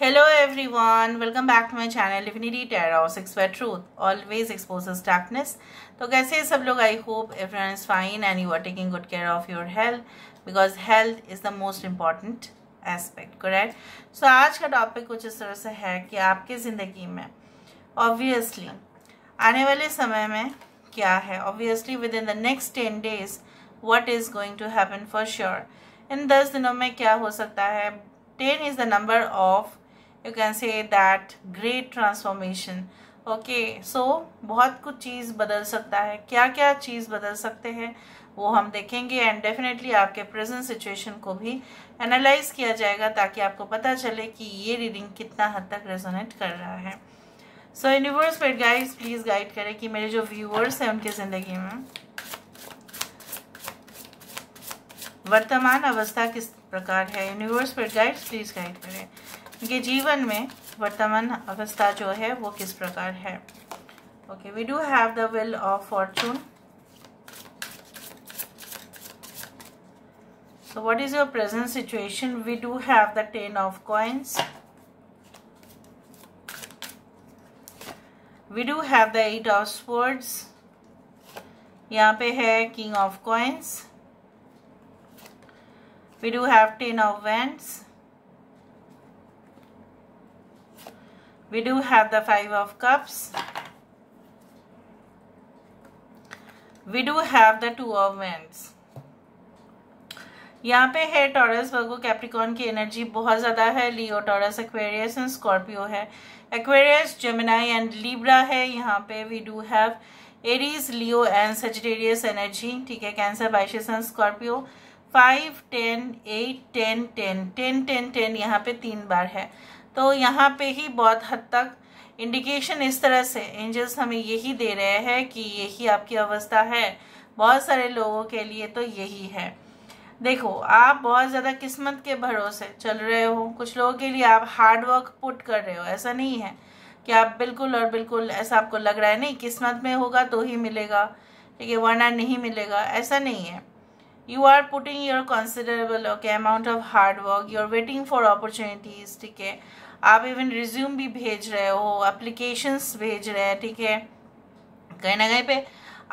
Hello everyone welcome back to my channel infinity Tarot X where truth always expose darkness तो कैसे सब लोग I hope everyone is fine and you are taking good care of your health because health is the most important aspect correct so आज का topic कुछ इस तरह से है कि आपके ज़िंदगी में ऑब्वियसली आने वाले समय में क्या है obviously within the next ten days what is going to happen for sure इन दस दिनों में क्या हो सकता है ten is the number of you can say that great transformation okay so बहुत कुछ चीज़ बदल सकता है क्या क्या चीज़ बदल सकते हैं वो हम देखेंगे एंड डेफिनेटली आपके प्रेजेंट सिचुएशन को भी एनालाइज किया जाएगा ताकि आपको पता चले कि ये रीडिंग कितना हद तक रेजोनेट कर रहा है सो यूनिवर्स फेर गाइड प्लीज़ गाइड करें कि मेरे जो व्यूअर्स हैं उनके ज़िंदगी में वर्तमान अवस्था किस प्रकार है यूनिवर्स फेर गाइड्स प्लीज़ गाइड करें उनके जीवन में वर्तमान अवस्था जो है वो किस प्रकार है okay we do have the wheel of fortune so what is your present situation we do have the ten of coins We do have the eight of swords. यहाँ पे है king of coins. We do have ten of wands. we do have the five of cups we do have the two of wands यहाँ पे है Taurus Virgo Capricorn की energy बहुत ज़्यादा है Leo Taurus Aquarius and Scorpio है Aquarius Gemini and Libra है यहाँ पे we do have Aries Leo and Sagittarius energy ठीक है Cancer Pisces and Scorpio five ten eight ten ten ten ten ten यहाँ पे तीन बार है तो यहाँ पे ही बहुत हद तक इंडिकेशन इस तरह से एंजल्स हमें यही दे रहे हैं कि यही आपकी अवस्था है बहुत सारे लोगों के लिए तो यही है देखो आप बहुत ज़्यादा किस्मत के भरोसे चल रहे हो कुछ लोगों के लिए आप हार्ड वर्क पुट कर रहे हो ऐसा नहीं है कि आप बिल्कुल और बिल्कुल ऐसा आपको लग रहा है नहीं किस्मत में होगा तो ही मिलेगा ठीक है वरना नहीं मिलेगा ऐसा नहीं है you are putting your considerable okay amount of hard work you are waiting for opportunities ठीक है आप इवन रिज्यूम भी भेज रहे हो एप्लीकेशंस भेज रहे हैं ठीक है कहीं ना कहीं पे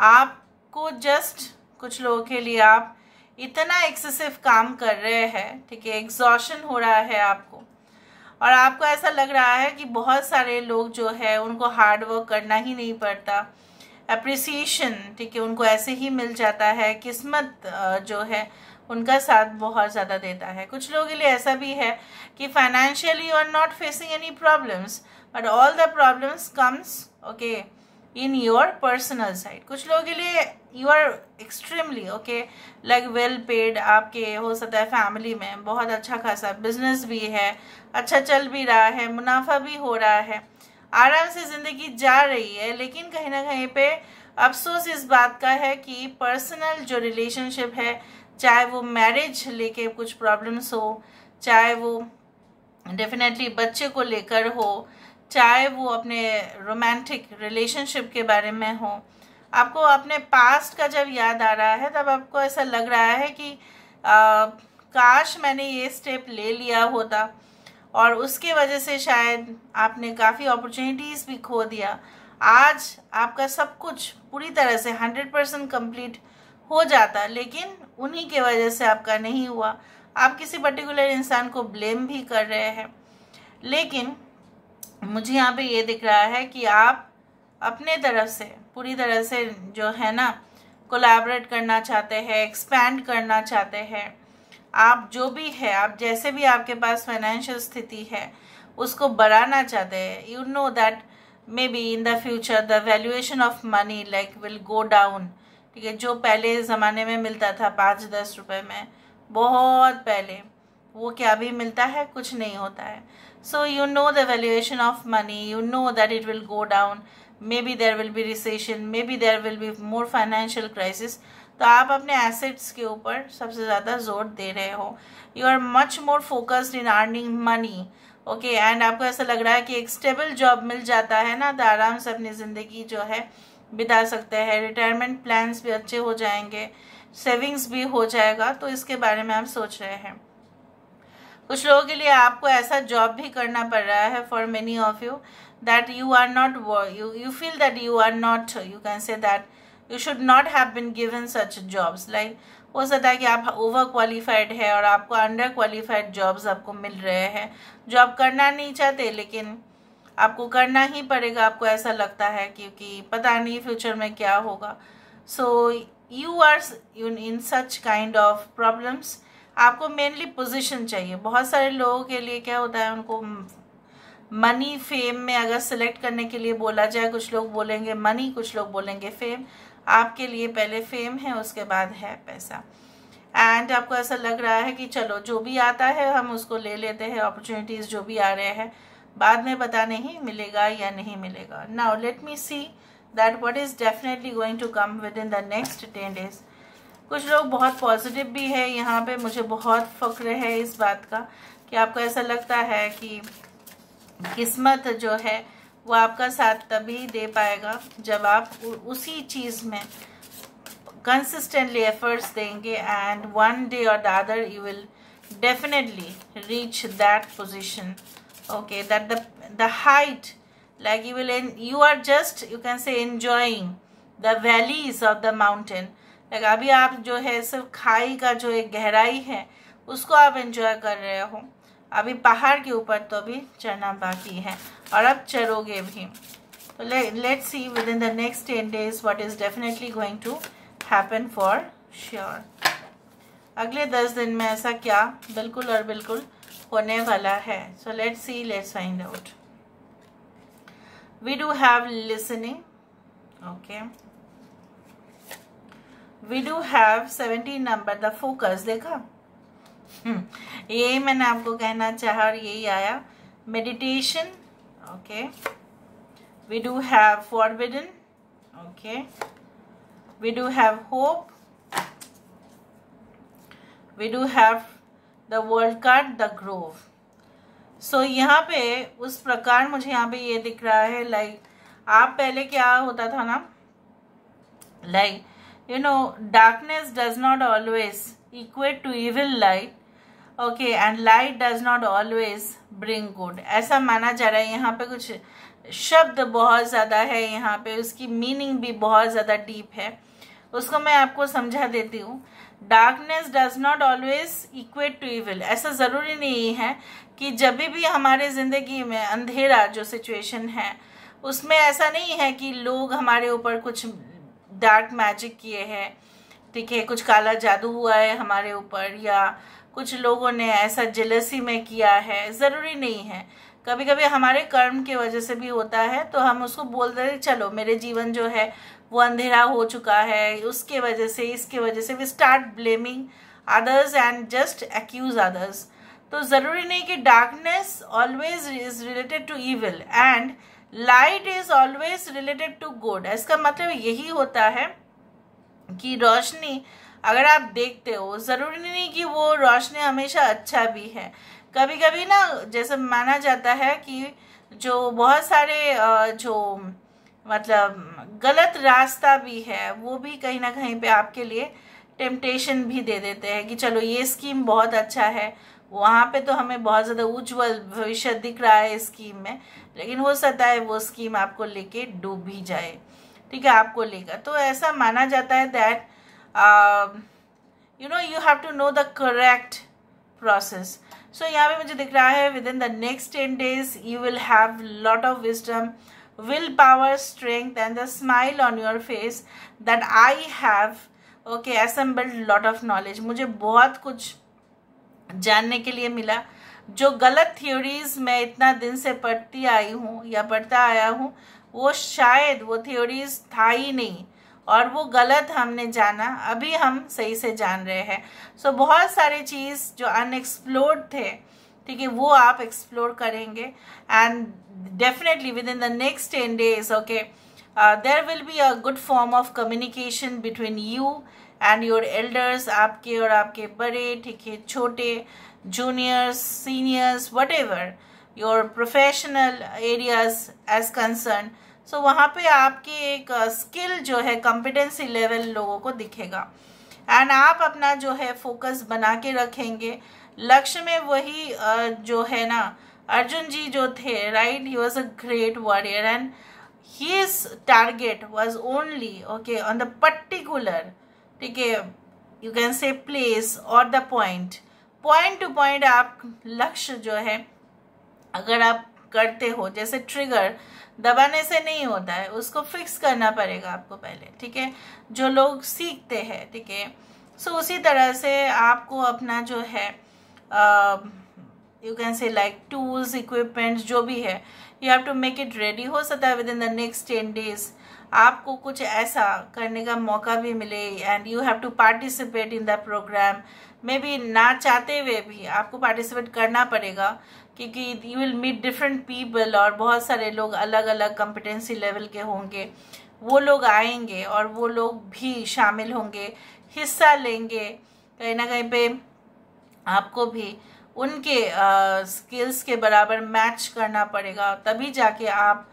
आपको जस्ट कुछ लोगों के लिए आप इतना एक्सेसिव काम कर रहे हैं ठीक है एग्जॉशन हो रहा है आपको और आपको ऐसा लग रहा है कि बहुत सारे लोग जो है उनको हार्ड वर्क करना ही नहीं पड़ता अप्रिसिएशन ठीक है उनको ऐसे ही मिल जाता है किस्मत जो है उनका साथ बहुत ज़्यादा देता है कुछ लोगों के लिए ऐसा भी है कि financially you are not facing any problems but all the problems comes okay in your personal side कुछ लोगों के लिए you are extremely okay like well paid आपके हो सकता है फैमिली में बहुत अच्छा खासा बिजनेस भी है अच्छा चल भी रहा है मुनाफा भी हो रहा है आराम से ज़िंदगी जा रही है लेकिन कहीं ना कहीं पे अफसोस इस बात का है कि पर्सनल जो रिलेशनशिप है चाहे वो मैरिज लेके कुछ प्रॉब्लम्स हो चाहे वो डेफिनेटली बच्चे को लेकर हो चाहे वो अपने रोमांटिक रिलेशनशिप के बारे में हो आपको अपने पास्ट का जब याद आ रहा है तब आपको ऐसा लग रहा है कि आ, काश मैंने ये स्टेप ले लिया होता और उसके वजह से शायद आपने काफ़ी अपॉर्चुनिटीज़ भी खो दिया आज आपका सब कुछ पूरी तरह से हंड्रेड परसेंट कम्प्लीट हो जाता लेकिन उन्हीं के वजह से आपका नहीं हुआ आप किसी पर्टिकुलर इंसान को ब्लेम भी कर रहे हैं लेकिन मुझे यहाँ पे ये दिख रहा है कि आप अपने तरफ से पूरी तरह से जो है ना कोलैबोरेट करना चाहते हैं एक्सपैंड करना चाहते हैं आप जो भी है आप जैसे भी आपके पास फाइनेंशियल स्थिति है उसको बढ़ाना चाहते हैं you know that maybe in the future the valuation of money like will go down ठीक है जो पहले ज़माने में मिलता था पाँच दस रुपए में बहुत पहले वो क्या भी मिलता है कुछ नहीं होता है so you know the valuation of money you know that it will go down maybe there will be recession maybe there will be more financial crisis तो आप अपने एसेट्स के ऊपर सबसे ज़्यादा जोर दे रहे हो you are much more focused in earning money okay and आपको ऐसा लग रहा है कि एक स्टेबल जॉब मिल जाता है ना तो आराम से अपनी ज़िंदगी जो है बिता सकते हैं रिटायरमेंट प्लान्स भी अच्छे हो जाएंगे सेविंग्स भी हो जाएगा तो इसके बारे में आप सोच रहे हैं कुछ लोगों के लिए आपको ऐसा जॉब भी करना पड़ रहा है for many of you that you are not you you feel that you are not you can say that you should not have been given such jobs like हो सकता है कि आप ओवर क्वालिफाइड है और आपको अंडर क्वालिफाइड जॉब्स आपको मिल रहे हैं जॉब करना नहीं चाहते लेकिन आपको करना ही पड़ेगा आपको ऐसा लगता है क्योंकि पता नहीं फ्यूचर में क्या होगा so you are in such kind of problems आपको मेनली पोजीशन चाहिए बहुत सारे लोगों के लिए क्या होता है उनको मनी फेम में अगर सिलेक्ट करने के लिए बोला जाए कुछ लोग बोलेंगे मनी कुछ लोग बोलेंगे फेम आपके लिए पहले फेम है उसके बाद है पैसा एंड आपको ऐसा लग रहा है कि चलो जो भी आता है हम उसको ले लेते हैं अपॉर्चुनिटीज़ जो भी आ रहे हैं बाद में पता नहीं मिलेगा या नहीं मिलेगा now let me see that what is definitely going to come within the next ten days कुछ लोग बहुत पॉजिटिव भी है यहाँ पे मुझे बहुत फख्र है इस बात का कि आपको ऐसा लगता है कि किस्मत जो है वो आपका साथ तभी दे पाएगा जब आप उसी चीज़ में कंसिस्टेंटली एफर्ट्स देंगे and one day or the other you will definitely reach that position okay that the the height like you will en you are just you can say enjoying the valleys of the mountain like अभी आप जो है सिर्फ खाई का जो एक गहराई है उसको आप एंजॉय कर रहे हो अभी पहाड़ के ऊपर तो अभी चढ़ना बाकी है और अब चढ़ोगे भी तो let's see within the next ten days what is definitely going to happen for sure अगले दस दिन में ऐसा क्या बिल्कुल और बिल्कुल होने वाला है so let see let's find out we do have listening okay we do have seventeen number the focus देखा हम्म, यही मैंने आपको कहना चाहा और यही आया meditation okay we do have forbidden okay we do have hope we do have the world card the grove so यहाँ पे उस प्रकार मुझे यहाँ पे ये दिख रहा है लाइक आप पहले क्या होता था ना like you know darkness does not always equate to evil light okay and light does not always bring good ऐसा माना जा रहा है यहाँ पे कुछ शब्द बहुत ज़्यादा है यहाँ पे उसकी मीनिंग भी बहुत ज़्यादा डीप है उसको मैं आपको समझा देती हूँ darkness does not always equate to evil ऐसा ज़रूरी नहीं है कि जब भी हमारे ज़िंदगी में अंधेरा जो सिचुएशन है उसमें ऐसा नहीं है कि लोग हमारे ऊपर कुछ डार्क मैजिक किए हैं ठीक है कुछ काला जादू हुआ है हमारे ऊपर या कुछ लोगों ने ऐसा जलसी में किया है ज़रूरी नहीं है कभी कभी हमारे कर्म की वजह से भी होता है तो हम उसको बोल देते चलो मेरे जीवन जो है वो अंधेरा हो चुका है उसके वजह से इसके वजह से we start blaming others and just accuse others तो ज़रूरी नहीं कि darkness always is related to evil and light is always related to good इसका मतलब यही होता है कि रोशनी अगर आप देखते हो ज़रूरी नहीं कि वो रोशनी हमेशा अच्छा भी है कभी कभी ना जैसे माना जाता है कि जो बहुत सारे जो मतलब गलत रास्ता भी है वो भी कहीं ना कहीं पे आपके लिए टेम्पटेशन भी दे देते हैं कि चलो ये स्कीम बहुत अच्छा है वहाँ पे तो हमें बहुत ज़्यादा उज्जवल भविष्य दिख रहा है स्कीम में लेकिन हो सकता है वो स्कीम आपको लेके डूब भी जाए ठीक है आपको लेकर तो ऐसा माना जाता है that you know you have to know the correct process so यहाँ पे मुझे दिख रहा है within the next ten days you will have lot of wisdom power strength and the smile on your face that I have okay assembled lot of knowledge मुझे बहुत कुछ जानने के लिए मिला जो गलत थ्योरीज मैं इतना दिन से पढ़ती आई हूँ या पढ़ता आया हूँ वो शायद वो थ्योरीज था ही नहीं और वो गलत हमने जाना अभी हम सही से जान रहे हैं सो so, बहुत सारे चीज़ जो अनएक्सप्लोर्ड थे ठीक है वो आप एक्सप्लोर करेंगे and definitely within the next ten days okay there will be a good form of communication between you and your elders आपके और आपके बड़े ठीक है छोटे juniors seniors whatever your professional areas as concern so वहाँ पे आपकी एक स्किल uh, जो है कॉम्पिटेंसी लेवल लोगों को दिखेगा एंड आप अपना जो है फोकस बना के रखेंगे लक्ष्य में वही जो है ना अर्जुन जी जो थे right he was a great warrior and his target was only okay on the particular ठीक है you can say place or the point point to point आप लक्ष्य जो है अगर आप करते हो जैसे ट्रिगर दबाने से नहीं होता है उसको फिक्स करना पड़ेगा आपको पहले ठीक है जो लोग सीखते हैं ठीक है सो उसी तरह से आपको अपना जो है you can say like tools equipments जो भी है you have to make it ready हो सकता है within the next ten days आपको कुछ ऐसा करने का मौका भी मिले and you have to participate in the program maybe ना चाहते हुए भी आपको पार्टिसिपेट करना पड़ेगा क्योंकि you will meet different people और बहुत सारे लोग अलग अलग कम्पिटेंसी लेवल के होंगे वो लोग आएंगे और वो लोग भी शामिल होंगे हिस्सा लेंगे कहीं ना कहीं पे आपको भी उनके स्किल्स के बराबर मैच करना पड़ेगा तभी जाके आप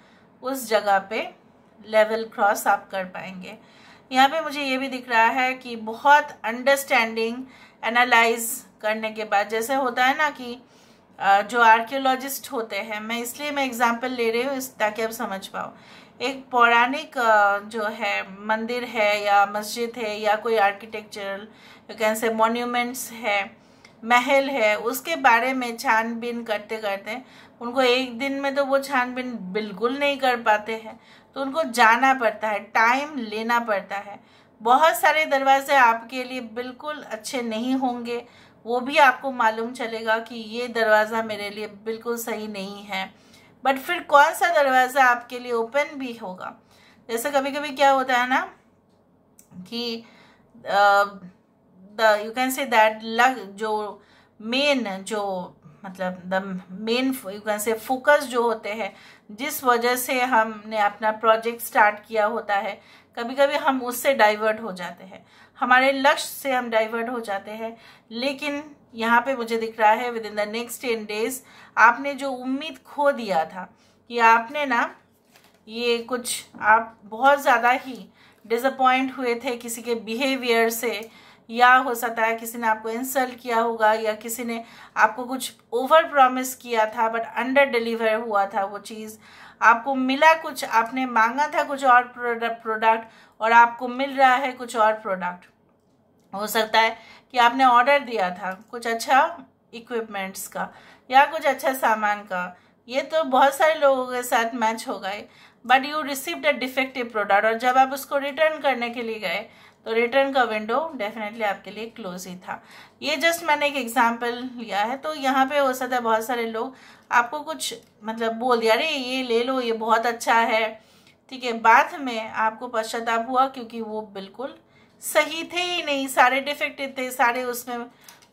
उस जगह पे लेवल क्रॉस आप कर पाएंगे यहाँ पे मुझे ये भी दिख रहा है कि बहुत अंडरस्टैंडिंग एनालाइज करने के बाद जैसे होता है ना कि जो आर्कियोलॉजिस्ट होते हैं मैं इसलिए मैं एग्जांपल ले रही हूँ ताकि आप समझ पाओ एक पौराणिक जो है मंदिर है या मस्जिद है या कोई आर्किटेक्चरल कैसे मोन्यूमेंट्स है महल है उसके बारे में छानबीन करते करते उनको एक दिन में तो वो छानबीन बिल्कुल नहीं कर पाते हैं तो उनको जाना पड़ता है टाइम लेना पड़ता है बहुत सारे दरवाजे आपके लिए बिल्कुल अच्छे नहीं होंगे वो भी आपको मालूम चलेगा कि ये दरवाज़ा मेरे लिए बिल्कुल सही नहीं है बट फिर कौन सा दरवाज़ा आपके लिए ओपन भी होगा जैसे कभी कभी क्या होता है ना कि ah, the you can say that लग जो मेन जो मतलब the main you can say focus जो होते हैं जिस वजह से हमने अपना प्रोजेक्ट स्टार्ट किया होता है कभी कभी हम उससे डाइवर्ट हो जाते हैं हमारे लक्ष्य से हम डाइवर्ट हो जाते हैं लेकिन यहाँ पे मुझे दिख रहा है within the next ten days आपने जो उम्मीद खो दिया था कि आपने ना ये कुछ आप बहुत ज़्यादा ही डिसअपॉइंट हुए थे किसी के बिहेवियर से या हो सकता है किसी ने आपको इंसल्ट किया होगा या किसी ने आपको कुछ ओवर प्रॉमिस किया था बट अंडर डिलीवर हुआ था वो चीज़ आपको मिला कुछ आपने मांगा था कुछ और प्रोडक्ट और आपको मिल रहा है कुछ और प्रोडक्ट हो सकता है कि आपने ऑर्डर दिया था कुछ अच्छा इक्विपमेंट्स का या कुछ अच्छा सामान का ये तो बहुत सारे लोगों के साथ मैच हो गए but you received a defective product और जब आप उसको रिटर्न करने के लिए गए तो रिटर्न का विंडो डेफिनेटली आपके लिए क्लोज ही था ये जस्ट मैंने एक एग्जाम्पल लिया है तो यहाँ पे हो सकता है बहुत सारे लोग आपको कुछ मतलब बोल दिया अरे ये ले लो ये बहुत अच्छा है ठीक है बाद में आपको पश्चाताप हुआ क्योंकि वो बिल्कुल सही थे ही नहीं सारे डिफेक्टिव थे सारे उसमें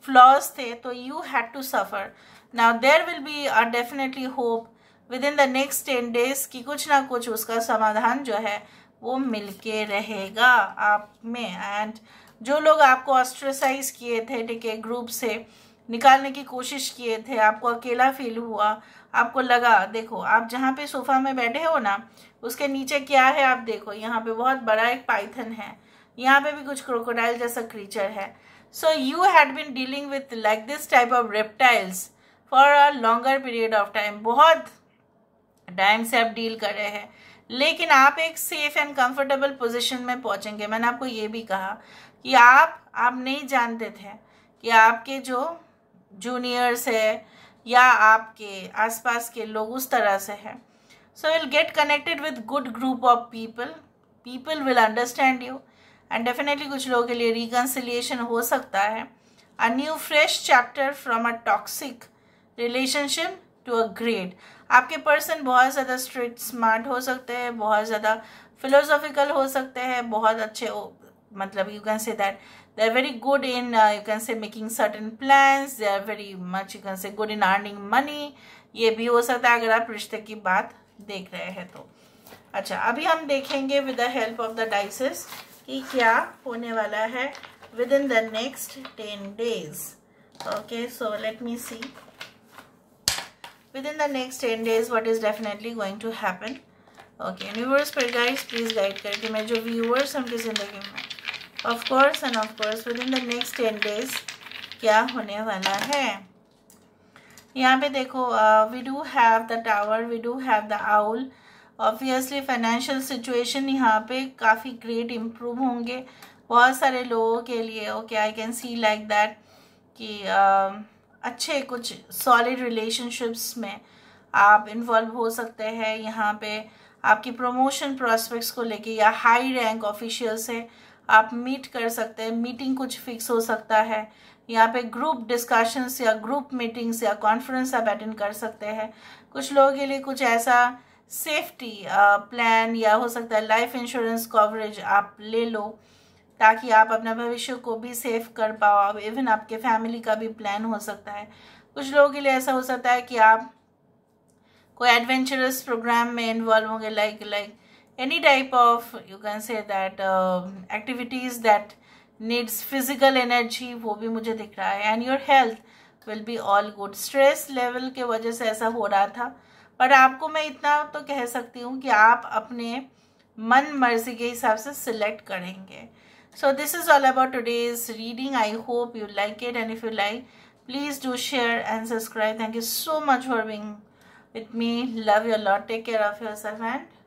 फ्लॉज थे तो you had to suffer now there will be or definitely hope within the next ten days कि कुछ ना कुछ उसका समाधान जो है वो मिलके रहेगा आप में एंड जो लोग आपको ऑस्ट्रेसाइज किए थे ठीक है ग्रुप से निकालने की कोशिश किए थे आपको अकेला फील हुआ आपको लगा देखो आप जहाँ पे सोफा में बैठे हो ना उसके नीचे क्या है आप देखो यहाँ पे बहुत बड़ा एक पाइथन है यहाँ पे भी कुछ क्रोकोडाइल जैसा क्रीचर है so you had been dealing with like this type of reptiles for a longer period of time बहुत टाइम से आप डील कर रहे हैं लेकिन आप एक सेफ एंड कंफर्टेबल पोजीशन में पहुंचेंगे मैंने आपको ये भी कहा कि आप आप नहीं जानते थे कि आपके जो जूनियर्स है या आपके आसपास के लोग उस तरह से हैं so will get connected with good group of people people will understand you and definitely कुछ लोगों के लिए रिकन्सिलियेशन हो सकता है a new fresh chapter from a toxic relationship to a great आपके पर्सन बहुत ज़्यादा स्ट्रिक्ट स्मार्ट हो सकते हैं बहुत ज़्यादा फिलोसॉफिकल हो सकते हैं बहुत अच्छे हो मतलब you can say that they are very good in you can say making making plans they are very much you can say good in earning money ये भी हो सकता है अगर आप रिश्ते की बात देख रहे हैं तो अच्छा अभी हम देखेंगे with the help of the dices कि क्या होने वाला है within the next ten days okay so let me see within the next 10 days what is definitely going to happen okay universe पर गाइड्स प्लीज़ गाइड करके मैं जो viewers उनकी ज़िंदगी में of course and of course within the next ten days क्या होने वाला है यहाँ पे देखो we do have the tower we do have the owl obviously financial situation यहाँ पे काफ़ी ग्रेट इम्प्रूव होंगे बहुत सारे लोगों के लिए okay I can see like that कि uh, अच्छे कुछ सॉलिड रिलेशनशिप्स में आप इन्वॉल्व हो सकते हैं यहाँ पे आपकी प्रमोशन प्रॉस्पेक्ट्स को लेके या हाई रैंक ऑफिशियल से आप मीट कर सकते हैं मीटिंग कुछ फिक्स हो सकता है यहाँ पे ग्रुप डिस्कशंस या ग्रुप मीटिंग्स या कॉन्फ्रेंस आप अटेंड कर सकते हैं कुछ लोगों के लिए कुछ ऐसा सेफ्टी प्लान uh, या हो सकता है लाइफ इंश्योरेंस कवरेज आप ले लो ताकि आप अपना भविष्य को भी सेफ कर पाओ इवन आपके फैमिली का भी प्लान हो सकता है कुछ लोगों के लिए ऐसा हो सकता है कि आप कोई एडवेंचरस प्रोग्राम में इन्वॉल्व होंगे like like any type of you can say that activities that needs physical energy वो भी मुझे दिख रहा है and your health will be all good stress level के वजह से ऐसा हो रहा था पर आपको मैं इतना तो कह सकती हूँ कि आप अपने मन मर्जी के हिसाब से सिलेक्ट करेंगे so this is all about today's reading i hope you like it and if you like please do share and subscribe thank you so much for being with me love you a lot take care of yourself and